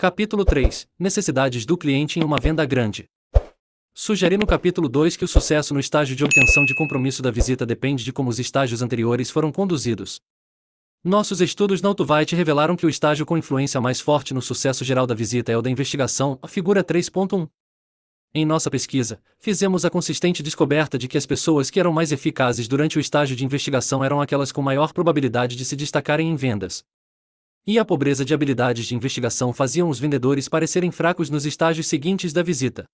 Capítulo 3 Necessidades do cliente em uma venda grande. Sugeri no capítulo 2 que o sucesso no estágio de obtenção de compromisso da visita depende de como os estágios anteriores foram conduzidos. Nossos estudos na Autovite revelaram que o estágio com influência mais forte no sucesso geral da visita é o da investigação, a figura 3.1. Em nossa pesquisa, fizemos a consistente descoberta de que as pessoas que eram mais eficazes durante o estágio de investigação eram aquelas com maior probabilidade de se destacarem em vendas. E a pobreza de habilidades de investigação faziam os vendedores parecerem fracos nos estágios seguintes da visita.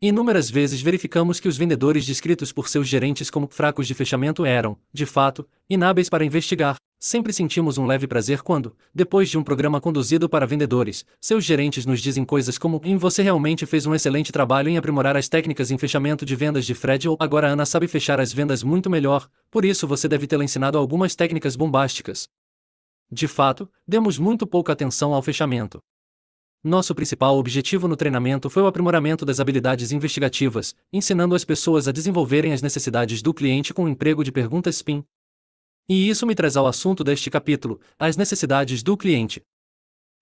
Inúmeras vezes verificamos que os vendedores descritos por seus gerentes como fracos de fechamento eram, de fato, inábeis para investigar. Sempre sentimos um leve prazer quando, depois de um programa conduzido para vendedores, seus gerentes nos dizem coisas como: Em você realmente fez um excelente trabalho em aprimorar as técnicas em fechamento de vendas de Fred ou agora Ana sabe fechar as vendas muito melhor, por isso você deve tê-la ensinado algumas técnicas bombásticas. De fato, demos muito pouca atenção ao fechamento. Nosso principal objetivo no treinamento foi o aprimoramento das habilidades investigativas, ensinando as pessoas a desenvolverem as necessidades do cliente com o emprego de perguntas PIN. E isso me traz ao assunto deste capítulo: as necessidades do cliente.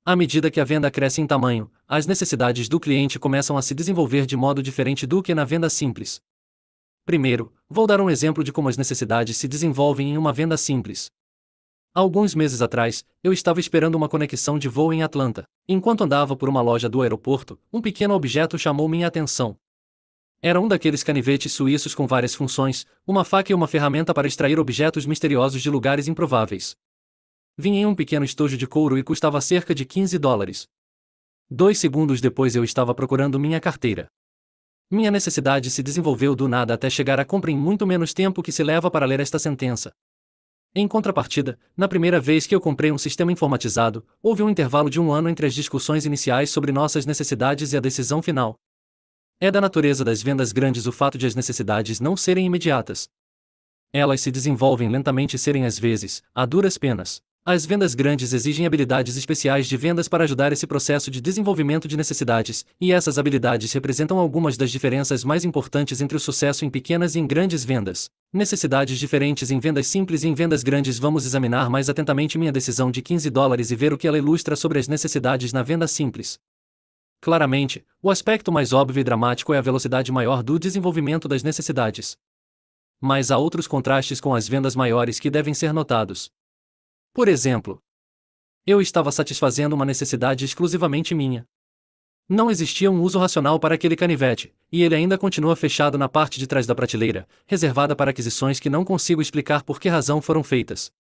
À medida que a venda cresce em tamanho, as necessidades do cliente começam a se desenvolver de modo diferente do que na venda simples. Primeiro, vou dar um exemplo de como as necessidades se desenvolvem em uma venda simples. Alguns meses atrás, eu estava esperando uma conexão de voo em Atlanta. Enquanto andava por uma loja do aeroporto, um pequeno objeto chamou minha atenção. Era um daqueles canivetes suíços com várias funções, uma faca e uma ferramenta para extrair objetos misteriosos de lugares improváveis. Vinha em um pequeno estojo de couro e custava cerca de 15 dólares. Dois segundos depois eu estava procurando minha carteira. Minha necessidade se desenvolveu do nada até chegar à compra em muito menos tempo que se leva para ler esta sentença. Em contrapartida, na primeira vez que eu comprei um sistema informatizado, houve um intervalo de um ano entre as discussões iniciais sobre nossas necessidades e a decisão final. É da natureza das vendas grandes o fato de as necessidades não serem imediatas. Elas se desenvolvem lentamente e serem às vezes, a duras penas, as vendas grandes exigem habilidades especiais de vendas para ajudar esse processo de desenvolvimento de necessidades, e essas habilidades representam algumas das diferenças mais importantes entre o sucesso em pequenas e em grandes vendas. Necessidades diferentes em vendas simples e em vendas grandes Vamos examinar mais atentamente minha decisão de 15 dólares e ver o que ela ilustra sobre as necessidades na venda simples. Claramente, o aspecto mais óbvio e dramático é a velocidade maior do desenvolvimento das necessidades. Mas há outros contrastes com as vendas maiores que devem ser notados. Por exemplo, eu estava satisfazendo uma necessidade exclusivamente minha. Não existia um uso racional para aquele canivete, e ele ainda continua fechado na parte de trás da prateleira, reservada para aquisições que não consigo explicar por que razão foram feitas.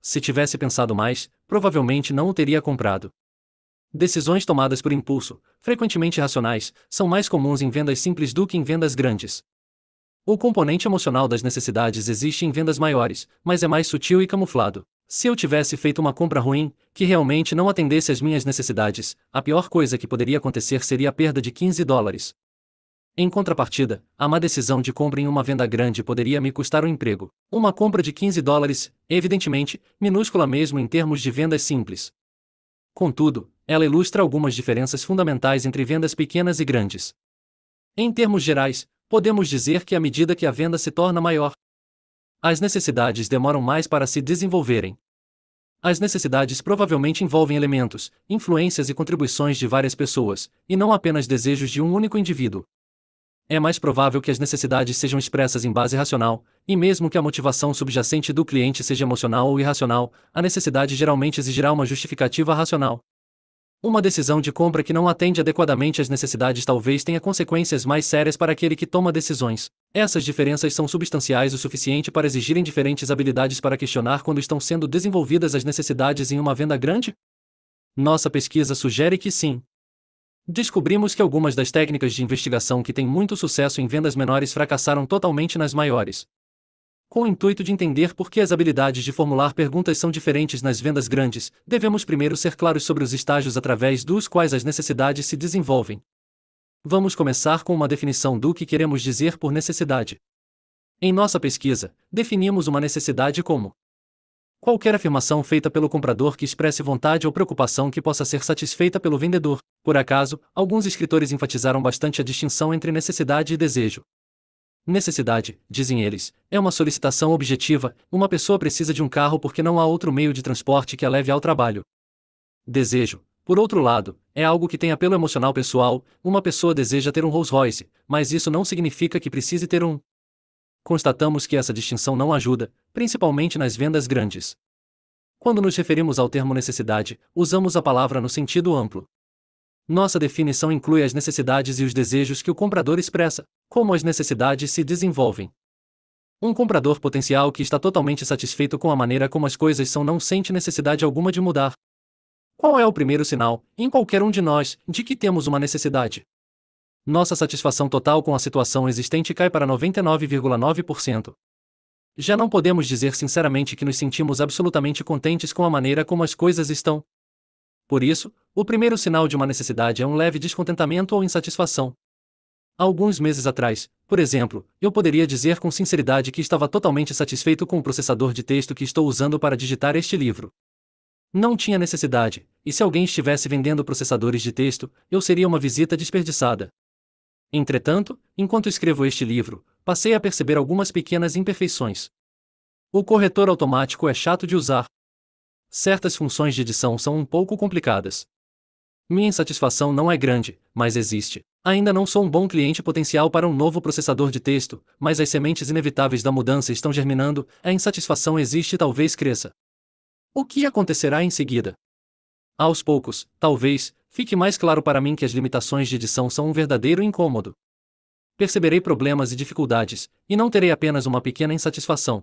Se tivesse pensado mais, provavelmente não o teria comprado. Decisões tomadas por impulso, frequentemente racionais, são mais comuns em vendas simples do que em vendas grandes. O componente emocional das necessidades existe em vendas maiores, mas é mais sutil e camuflado. Se eu tivesse feito uma compra ruim, que realmente não atendesse às minhas necessidades, a pior coisa que poderia acontecer seria a perda de 15 dólares. Em contrapartida, a má decisão de compra em uma venda grande poderia me custar um emprego. Uma compra de 15 dólares, evidentemente, minúscula mesmo em termos de vendas simples. Contudo, ela ilustra algumas diferenças fundamentais entre vendas pequenas e grandes. Em termos gerais, podemos dizer que à medida que a venda se torna maior, as necessidades demoram mais para se desenvolverem. As necessidades provavelmente envolvem elementos, influências e contribuições de várias pessoas, e não apenas desejos de um único indivíduo. É mais provável que as necessidades sejam expressas em base racional, e mesmo que a motivação subjacente do cliente seja emocional ou irracional, a necessidade geralmente exigirá uma justificativa racional. Uma decisão de compra que não atende adequadamente às necessidades talvez tenha consequências mais sérias para aquele que toma decisões. Essas diferenças são substanciais o suficiente para exigirem diferentes habilidades para questionar quando estão sendo desenvolvidas as necessidades em uma venda grande? Nossa pesquisa sugere que sim. Descobrimos que algumas das técnicas de investigação que têm muito sucesso em vendas menores fracassaram totalmente nas maiores. Com o intuito de entender por que as habilidades de formular perguntas são diferentes nas vendas grandes, devemos primeiro ser claros sobre os estágios através dos quais as necessidades se desenvolvem. Vamos começar com uma definição do que queremos dizer por necessidade. Em nossa pesquisa, definimos uma necessidade como qualquer afirmação feita pelo comprador que expresse vontade ou preocupação que possa ser satisfeita pelo vendedor. Por acaso, alguns escritores enfatizaram bastante a distinção entre necessidade e desejo. Necessidade, dizem eles, é uma solicitação objetiva, uma pessoa precisa de um carro porque não há outro meio de transporte que a leve ao trabalho. Desejo, por outro lado, é algo que tem apelo emocional pessoal, uma pessoa deseja ter um Rolls Royce, mas isso não significa que precise ter um. Constatamos que essa distinção não ajuda, principalmente nas vendas grandes. Quando nos referimos ao termo necessidade, usamos a palavra no sentido amplo. Nossa definição inclui as necessidades e os desejos que o comprador expressa, como as necessidades se desenvolvem. Um comprador potencial que está totalmente satisfeito com a maneira como as coisas são não sente necessidade alguma de mudar, qual é o primeiro sinal, em qualquer um de nós, de que temos uma necessidade? Nossa satisfação total com a situação existente cai para 99,9%. Já não podemos dizer sinceramente que nos sentimos absolutamente contentes com a maneira como as coisas estão. Por isso, o primeiro sinal de uma necessidade é um leve descontentamento ou insatisfação. alguns meses atrás, por exemplo, eu poderia dizer com sinceridade que estava totalmente satisfeito com o processador de texto que estou usando para digitar este livro. Não tinha necessidade, e se alguém estivesse vendendo processadores de texto, eu seria uma visita desperdiçada. Entretanto, enquanto escrevo este livro, passei a perceber algumas pequenas imperfeições. O corretor automático é chato de usar. Certas funções de edição são um pouco complicadas. Minha insatisfação não é grande, mas existe. Ainda não sou um bom cliente potencial para um novo processador de texto, mas as sementes inevitáveis da mudança estão germinando, a insatisfação existe e talvez cresça. O que acontecerá em seguida? Aos poucos, talvez, fique mais claro para mim que as limitações de edição são um verdadeiro incômodo. Perceberei problemas e dificuldades, e não terei apenas uma pequena insatisfação.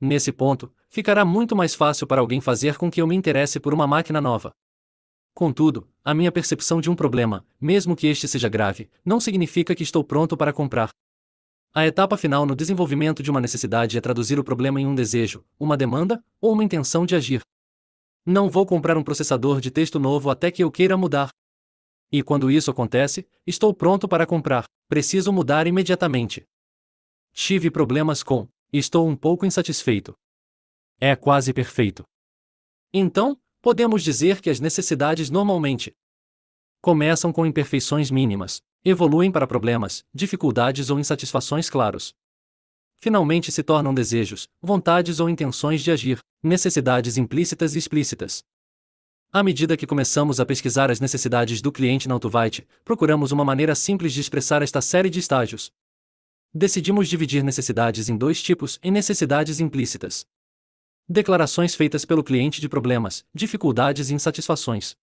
Nesse ponto, ficará muito mais fácil para alguém fazer com que eu me interesse por uma máquina nova. Contudo, a minha percepção de um problema, mesmo que este seja grave, não significa que estou pronto para comprar. A etapa final no desenvolvimento de uma necessidade é traduzir o problema em um desejo, uma demanda ou uma intenção de agir. Não vou comprar um processador de texto novo até que eu queira mudar. E quando isso acontece, estou pronto para comprar, preciso mudar imediatamente. Tive problemas com, estou um pouco insatisfeito. É quase perfeito. Então, podemos dizer que as necessidades normalmente começam com imperfeições mínimas evoluem para problemas, dificuldades ou insatisfações claros. Finalmente se tornam desejos, vontades ou intenções de agir, necessidades implícitas e explícitas. À medida que começamos a pesquisar as necessidades do cliente na Autovite, procuramos uma maneira simples de expressar esta série de estágios. Decidimos dividir necessidades em dois tipos e necessidades implícitas. Declarações feitas pelo cliente de problemas, dificuldades e insatisfações.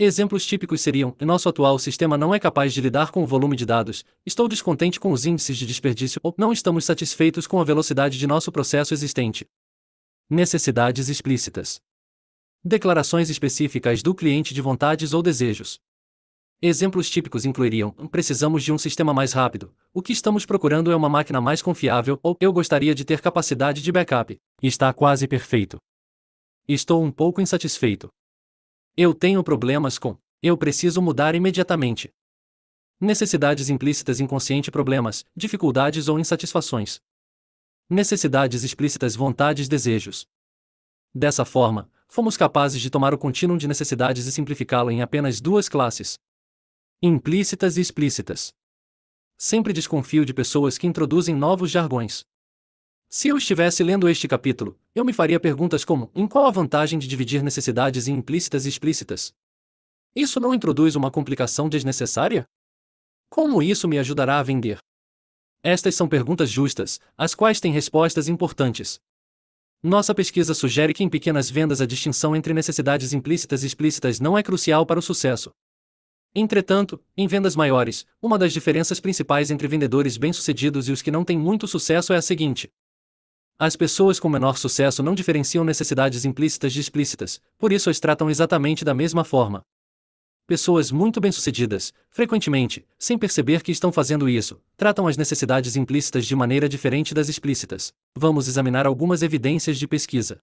Exemplos típicos seriam: nosso atual sistema não é capaz de lidar com o volume de dados, estou descontente com os índices de desperdício ou não estamos satisfeitos com a velocidade de nosso processo existente. Necessidades explícitas. Declarações específicas do cliente de vontades ou desejos. Exemplos típicos incluiriam: hum, precisamos de um sistema mais rápido, o que estamos procurando é uma máquina mais confiável ou eu gostaria de ter capacidade de backup, está quase perfeito. Estou um pouco insatisfeito. Eu tenho problemas com. Eu preciso mudar imediatamente. Necessidades implícitas inconsciente problemas, dificuldades ou insatisfações. Necessidades explícitas vontades desejos. Dessa forma, fomos capazes de tomar o contínuo de necessidades e simplificá-lo em apenas duas classes: implícitas e explícitas. Sempre desconfio de pessoas que introduzem novos jargões. Se eu estivesse lendo este capítulo, eu me faria perguntas como: em qual a vantagem de dividir necessidades implícitas e explícitas? Isso não introduz uma complicação desnecessária? Como isso me ajudará a vender? Estas são perguntas justas, as quais têm respostas importantes. Nossa pesquisa sugere que em pequenas vendas a distinção entre necessidades implícitas e explícitas não é crucial para o sucesso. Entretanto, em vendas maiores, uma das diferenças principais entre vendedores bem-sucedidos e os que não têm muito sucesso é a seguinte: as pessoas com menor sucesso não diferenciam necessidades implícitas de explícitas, por isso as tratam exatamente da mesma forma. Pessoas muito bem-sucedidas, frequentemente, sem perceber que estão fazendo isso, tratam as necessidades implícitas de maneira diferente das explícitas. Vamos examinar algumas evidências de pesquisa.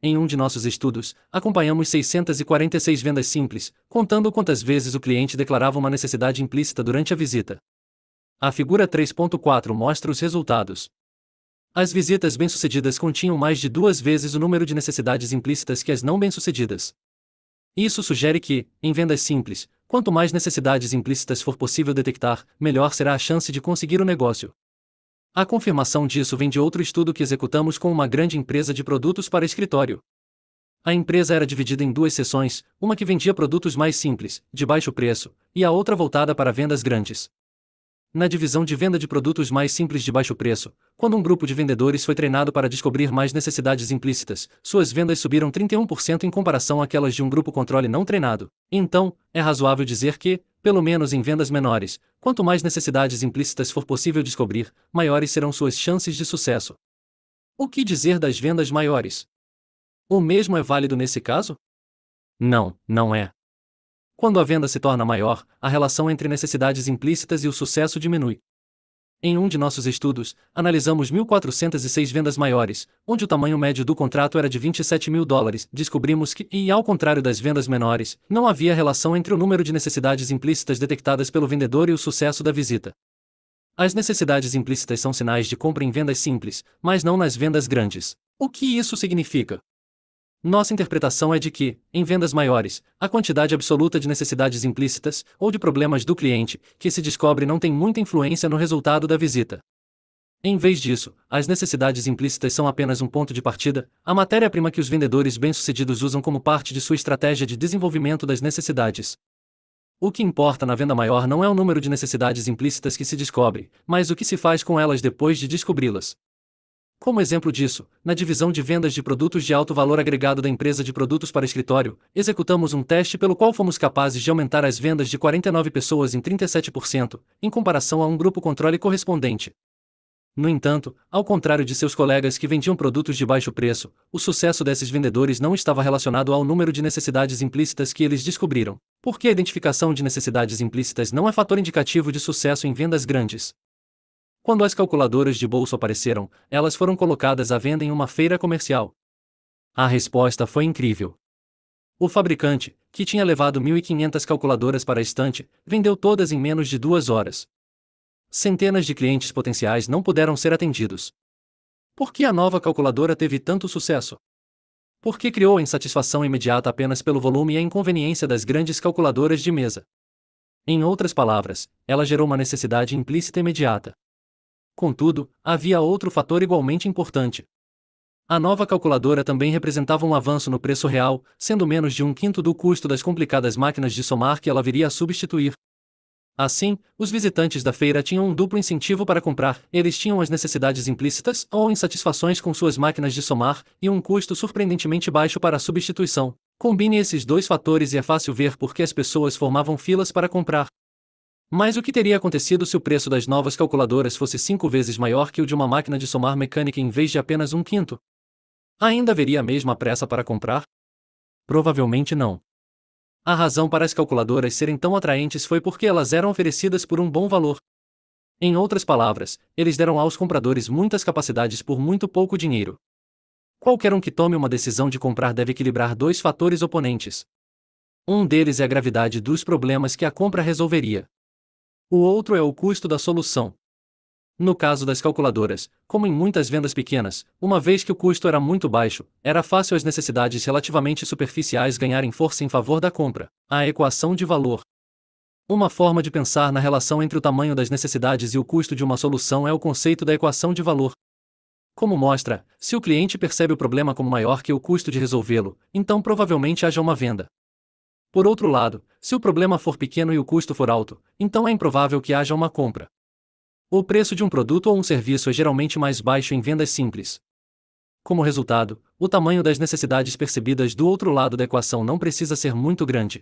Em um de nossos estudos, acompanhamos 646 vendas simples, contando quantas vezes o cliente declarava uma necessidade implícita durante a visita. A figura 3.4 mostra os resultados. As visitas bem-sucedidas continham mais de duas vezes o número de necessidades implícitas que as não bem-sucedidas. Isso sugere que, em vendas simples, quanto mais necessidades implícitas for possível detectar, melhor será a chance de conseguir o negócio. A confirmação disso vem de outro estudo que executamos com uma grande empresa de produtos para escritório. A empresa era dividida em duas seções, uma que vendia produtos mais simples, de baixo preço, e a outra voltada para vendas grandes. Na divisão de venda de produtos mais simples de baixo preço, quando um grupo de vendedores foi treinado para descobrir mais necessidades implícitas, suas vendas subiram 31% em comparação àquelas de um grupo controle não treinado. Então, é razoável dizer que, pelo menos em vendas menores, quanto mais necessidades implícitas for possível descobrir, maiores serão suas chances de sucesso. O que dizer das vendas maiores? O mesmo é válido nesse caso? Não, não é. Quando a venda se torna maior, a relação entre necessidades implícitas e o sucesso diminui. Em um de nossos estudos, analisamos 1.406 vendas maiores, onde o tamanho médio do contrato era de 27 mil dólares. Descobrimos que, e ao contrário das vendas menores, não havia relação entre o número de necessidades implícitas detectadas pelo vendedor e o sucesso da visita. As necessidades implícitas são sinais de compra em vendas simples, mas não nas vendas grandes. O que isso significa? Nossa interpretação é de que, em vendas maiores, a quantidade absoluta de necessidades implícitas ou de problemas do cliente que se descobre não tem muita influência no resultado da visita. Em vez disso, as necessidades implícitas são apenas um ponto de partida, a matéria-prima que os vendedores bem-sucedidos usam como parte de sua estratégia de desenvolvimento das necessidades. O que importa na venda maior não é o número de necessidades implícitas que se descobre, mas o que se faz com elas depois de descobri-las. Como exemplo disso, na divisão de vendas de produtos de alto valor agregado da empresa de produtos para escritório, executamos um teste pelo qual fomos capazes de aumentar as vendas de 49 pessoas em 37%, em comparação a um grupo controle correspondente. No entanto, ao contrário de seus colegas que vendiam produtos de baixo preço, o sucesso desses vendedores não estava relacionado ao número de necessidades implícitas que eles descobriram, porque a identificação de necessidades implícitas não é fator indicativo de sucesso em vendas grandes. Quando as calculadoras de bolso apareceram, elas foram colocadas à venda em uma feira comercial. A resposta foi incrível. O fabricante, que tinha levado 1.500 calculadoras para a estante, vendeu todas em menos de duas horas. Centenas de clientes potenciais não puderam ser atendidos. Por que a nova calculadora teve tanto sucesso? Por que criou a insatisfação imediata apenas pelo volume e a inconveniência das grandes calculadoras de mesa? Em outras palavras, ela gerou uma necessidade implícita imediata. Contudo, havia outro fator igualmente importante. A nova calculadora também representava um avanço no preço real, sendo menos de um quinto do custo das complicadas máquinas de somar que ela viria a substituir. Assim, os visitantes da feira tinham um duplo incentivo para comprar: eles tinham as necessidades implícitas ou insatisfações com suas máquinas de somar, e um custo surpreendentemente baixo para a substituição. Combine esses dois fatores e é fácil ver por que as pessoas formavam filas para comprar. Mas o que teria acontecido se o preço das novas calculadoras fosse cinco vezes maior que o de uma máquina de somar mecânica em vez de apenas um quinto? Ainda haveria a mesma pressa para comprar? Provavelmente não. A razão para as calculadoras serem tão atraentes foi porque elas eram oferecidas por um bom valor. Em outras palavras, eles deram aos compradores muitas capacidades por muito pouco dinheiro. Qualquer um que tome uma decisão de comprar deve equilibrar dois fatores oponentes. Um deles é a gravidade dos problemas que a compra resolveria. O outro é o custo da solução. No caso das calculadoras, como em muitas vendas pequenas, uma vez que o custo era muito baixo, era fácil as necessidades relativamente superficiais ganharem força em favor da compra. A equação de valor. Uma forma de pensar na relação entre o tamanho das necessidades e o custo de uma solução é o conceito da equação de valor. Como mostra, se o cliente percebe o problema como maior que o custo de resolvê-lo, então provavelmente haja uma venda. Por outro lado, se o problema for pequeno e o custo for alto, então é improvável que haja uma compra. O preço de um produto ou um serviço é geralmente mais baixo em vendas simples. Como resultado, o tamanho das necessidades percebidas do outro lado da equação não precisa ser muito grande.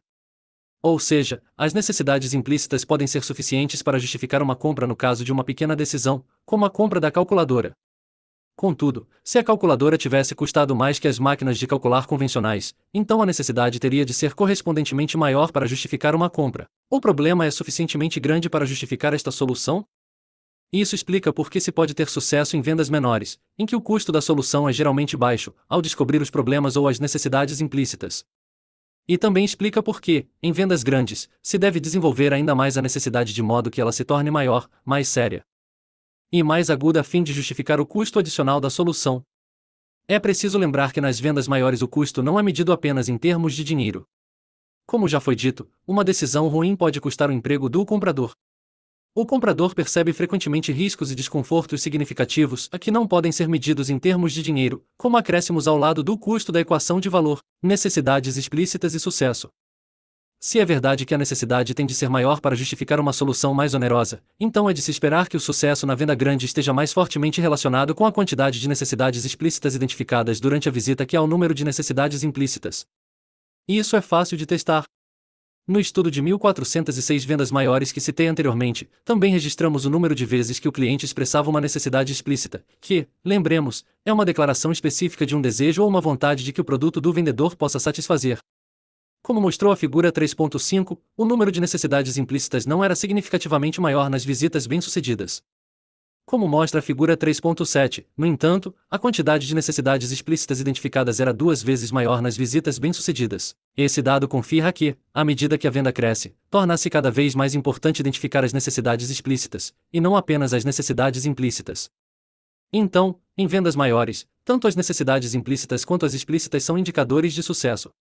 Ou seja, as necessidades implícitas podem ser suficientes para justificar uma compra no caso de uma pequena decisão, como a compra da calculadora. Contudo, se a calculadora tivesse custado mais que as máquinas de calcular convencionais, então a necessidade teria de ser correspondentemente maior para justificar uma compra. O problema é suficientemente grande para justificar esta solução? Isso explica por que se pode ter sucesso em vendas menores, em que o custo da solução é geralmente baixo, ao descobrir os problemas ou as necessidades implícitas. E também explica por que, em vendas grandes, se deve desenvolver ainda mais a necessidade de modo que ela se torne maior, mais séria e mais aguda a fim de justificar o custo adicional da solução. É preciso lembrar que nas vendas maiores o custo não é medido apenas em termos de dinheiro. Como já foi dito, uma decisão ruim pode custar o emprego do comprador. O comprador percebe frequentemente riscos e desconfortos significativos a que não podem ser medidos em termos de dinheiro, como acréscimos ao lado do custo da equação de valor, necessidades explícitas e sucesso. Se é verdade que a necessidade tem de ser maior para justificar uma solução mais onerosa, então é de se esperar que o sucesso na venda grande esteja mais fortemente relacionado com a quantidade de necessidades explícitas identificadas durante a visita que ao número de necessidades implícitas. E isso é fácil de testar. No estudo de 1406 vendas maiores que citei anteriormente, também registramos o número de vezes que o cliente expressava uma necessidade explícita, que, lembremos, é uma declaração específica de um desejo ou uma vontade de que o produto do vendedor possa satisfazer. Como mostrou a figura 3.5, o número de necessidades implícitas não era significativamente maior nas visitas bem-sucedidas. Como mostra a figura 3.7, no entanto, a quantidade de necessidades explícitas identificadas era duas vezes maior nas visitas bem-sucedidas. Esse dado confirma que, à medida que a venda cresce, torna-se cada vez mais importante identificar as necessidades explícitas, e não apenas as necessidades implícitas. Então, em vendas maiores, tanto as necessidades implícitas quanto as explícitas são indicadores de sucesso.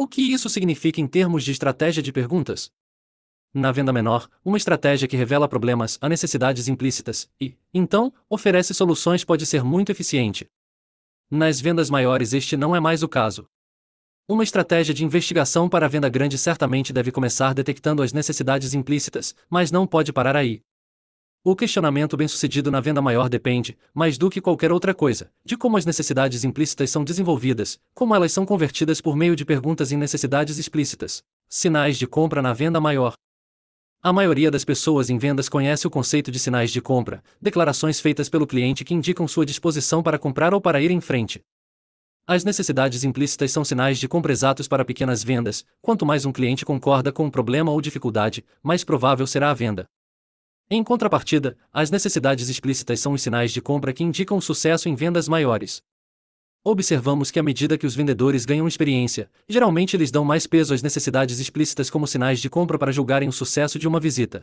O que isso significa em termos de estratégia de perguntas? Na venda menor, uma estratégia que revela problemas a necessidades implícitas e, então, oferece soluções pode ser muito eficiente. Nas vendas maiores, este não é mais o caso. Uma estratégia de investigação para a venda grande certamente deve começar detectando as necessidades implícitas, mas não pode parar aí. O questionamento bem-sucedido na venda maior depende, mais do que qualquer outra coisa, de como as necessidades implícitas são desenvolvidas, como elas são convertidas por meio de perguntas em necessidades explícitas. Sinais de compra na venda maior. A maioria das pessoas em vendas conhece o conceito de sinais de compra, declarações feitas pelo cliente que indicam sua disposição para comprar ou para ir em frente. As necessidades implícitas são sinais de compra exatos para pequenas vendas. Quanto mais um cliente concorda com um problema ou dificuldade, mais provável será a venda. Em contrapartida, as necessidades explícitas são os sinais de compra que indicam sucesso em vendas maiores. Observamos que à medida que os vendedores ganham experiência, geralmente eles dão mais peso às necessidades explícitas como sinais de compra para julgarem o sucesso de uma visita.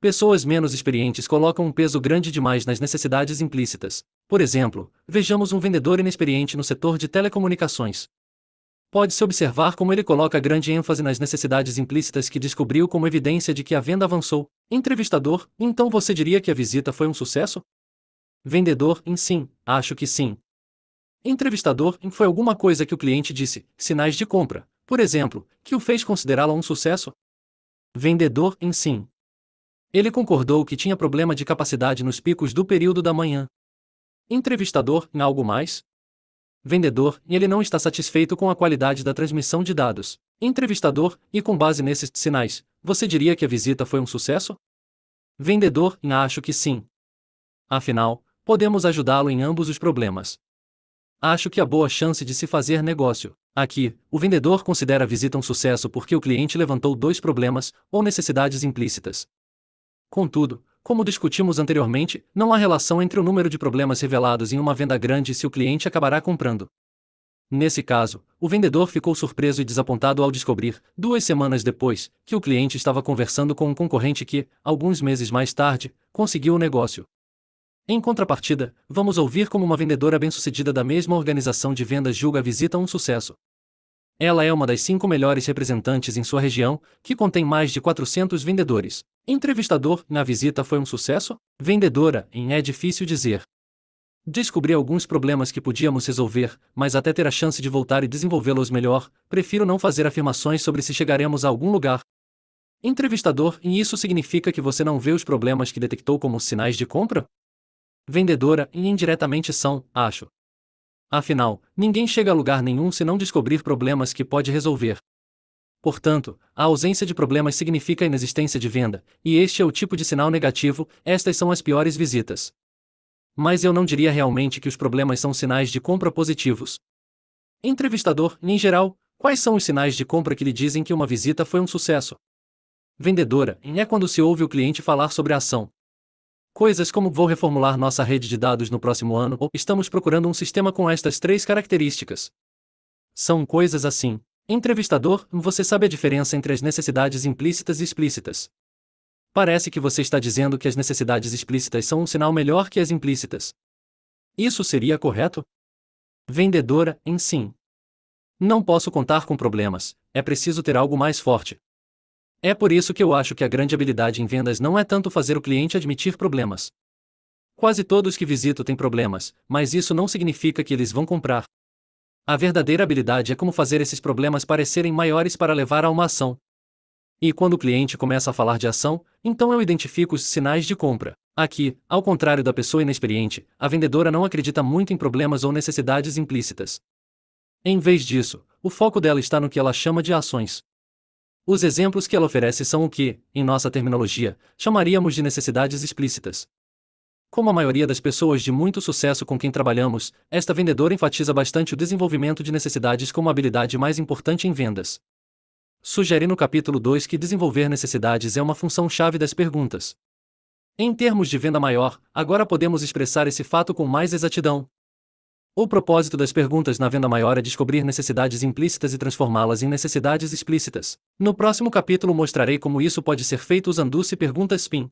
Pessoas menos experientes colocam um peso grande demais nas necessidades implícitas. Por exemplo, vejamos um vendedor inexperiente no setor de telecomunicações. Pode-se observar como ele coloca grande ênfase nas necessidades implícitas que descobriu como evidência de que a venda avançou, Entrevistador: Então você diria que a visita foi um sucesso? Vendedor: Sim, acho que sim. Entrevistador: Foi alguma coisa que o cliente disse, sinais de compra, por exemplo, que o fez considerá-la um sucesso? Vendedor: Sim. Ele concordou que tinha problema de capacidade nos picos do período da manhã. Entrevistador: Algo mais? Vendedor: Ele não está satisfeito com a qualidade da transmissão de dados. Entrevistador, e com base nesses sinais, você diria que a visita foi um sucesso? Vendedor, acho que sim. Afinal, podemos ajudá-lo em ambos os problemas. Acho que há boa chance de se fazer negócio. Aqui, o vendedor considera a visita um sucesso porque o cliente levantou dois problemas ou necessidades implícitas. Contudo, como discutimos anteriormente, não há relação entre o número de problemas revelados em uma venda grande e se o cliente acabará comprando. Nesse caso, o vendedor ficou surpreso e desapontado ao descobrir, duas semanas depois, que o cliente estava conversando com um concorrente que, alguns meses mais tarde, conseguiu o negócio. Em contrapartida, vamos ouvir como uma vendedora bem-sucedida da mesma organização de vendas julga a visita um sucesso. Ela é uma das cinco melhores representantes em sua região, que contém mais de 400 vendedores. Entrevistador: Na visita foi um sucesso? Vendedora: Em é difícil dizer. Descobri alguns problemas que podíamos resolver, mas até ter a chance de voltar e desenvolvê-los melhor, prefiro não fazer afirmações sobre se chegaremos a algum lugar. Entrevistador, e isso significa que você não vê os problemas que detectou como sinais de compra? Vendedora, e indiretamente são, acho. Afinal, ninguém chega a lugar nenhum se não descobrir problemas que pode resolver. Portanto, a ausência de problemas significa a inexistência de venda, e este é o tipo de sinal negativo, estas são as piores visitas. Mas eu não diria realmente que os problemas são sinais de compra positivos. Entrevistador, em geral, quais são os sinais de compra que lhe dizem que uma visita foi um sucesso? Vendedora, é quando se ouve o cliente falar sobre a ação. Coisas como vou reformular nossa rede de dados no próximo ano ou estamos procurando um sistema com estas três características. São coisas assim. Entrevistador, você sabe a diferença entre as necessidades implícitas e explícitas. Parece que você está dizendo que as necessidades explícitas são um sinal melhor que as implícitas. Isso seria correto? Vendedora, em sim. Não posso contar com problemas, é preciso ter algo mais forte. É por isso que eu acho que a grande habilidade em vendas não é tanto fazer o cliente admitir problemas. Quase todos que visito têm problemas, mas isso não significa que eles vão comprar. A verdadeira habilidade é como fazer esses problemas parecerem maiores para levar a uma ação. E quando o cliente começa a falar de ação, então eu identifico os sinais de compra. Aqui, ao contrário da pessoa inexperiente, a vendedora não acredita muito em problemas ou necessidades implícitas. Em vez disso, o foco dela está no que ela chama de ações. Os exemplos que ela oferece são o que, em nossa terminologia, chamaríamos de necessidades explícitas. Como a maioria das pessoas de muito sucesso com quem trabalhamos, esta vendedora enfatiza bastante o desenvolvimento de necessidades como habilidade mais importante em vendas sugere no capítulo 2 que desenvolver necessidades é uma função-chave das perguntas. Em termos de venda maior, agora podemos expressar esse fato com mais exatidão. O propósito das perguntas na venda maior é descobrir necessidades implícitas e transformá-las em necessidades explícitas. No próximo capítulo mostrarei como isso pode ser feito usando-se perguntas PIN.